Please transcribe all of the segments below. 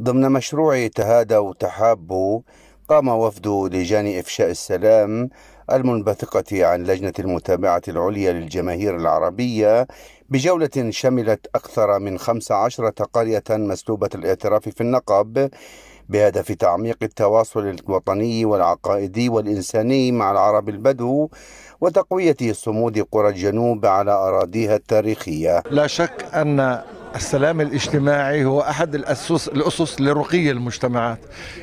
ضمن مشروع تهادى تحابوا قام وفد لجان إفشاء السلام المنبثقة عن لجنة المتابعة العليا للجماهير العربية بجولة شملت أكثر من 15 قرية مسلوبة الاعتراف في النقب بهدف تعميق التواصل الوطني والعقائدي والإنساني مع العرب البدو وتقوية صمود قرى الجنوب على أراضيها التاريخية لا شك أن السلام الاجتماعي هو احد الاسس الاسس لرقي المجتمعات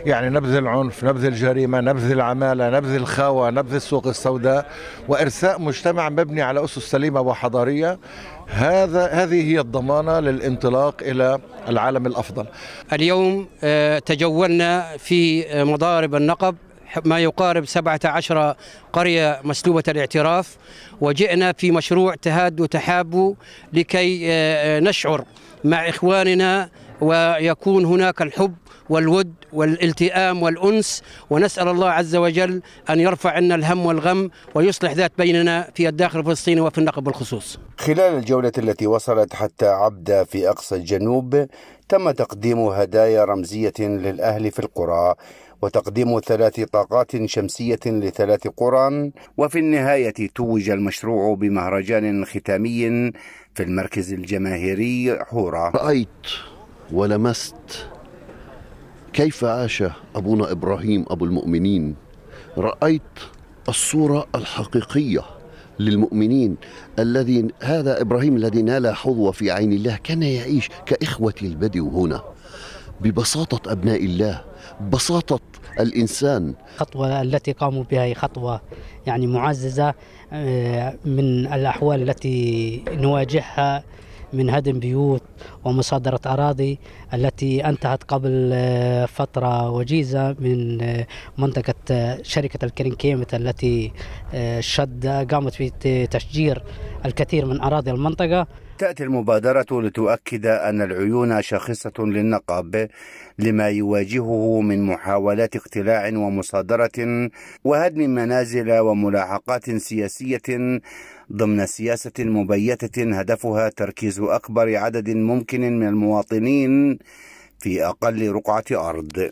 يعني نبذ العنف نبذ الجريمه نبذ العماله نبذ الخاوه نبذ السوق السوداء وارساء مجتمع مبني على اسس سليمه وحضاريه هذا هذه هي الضمانه للانطلاق الى العالم الافضل اليوم آه، تجولنا في آه، مضارب النقب ما يقارب 17 قرية مسلوبة الاعتراف وجئنا في مشروع تهاد وتحاب لكي آه، آه، نشعر مع إخواننا ويكون هناك الحب والود والالتئام والأنس ونسأل الله عز وجل أن يرفع عنا الهم والغم ويصلح ذات بيننا في الداخل الفلسطيني وفي النقب بالخصوص خلال الجولة التي وصلت حتى عبدة في أقصى الجنوب تم تقديم هدايا رمزية للأهل في القرى وتقديم ثلاث طاقات شمسية لثلاث قرى وفي النهاية توج المشروع بمهرجان ختامي في المركز الجماهيري حورة رأيت ولمست كيف عاش ابونا ابراهيم ابو المؤمنين رايت الصوره الحقيقيه للمؤمنين الذي هذا ابراهيم الذي نال حظوه في عين الله كان يعيش كاخوه البدو هنا ببساطه ابناء الله بساطه الانسان الخطوه التي قاموا بها هي خطوه يعني معززه آه، من الاحوال التي نواجهها من هدم بيوت ومصادرة أراضي التي أنتهت قبل آه، فترة وجيزة من آه، منطقة آه، شركة الكرنكيمة التي شد قامت بتشجير الكثير من أراضي المنطقة تأتي المبادرة لتؤكد أن العيون شاخصة للنقب لما يواجهه من محاولات اقتلاع ومصادرة وهدم منازل وملاحقات سياسية ضمن سياسة مبيتة هدفها تركيز أكبر عدد ممكن من المواطنين في أقل رقعة أرض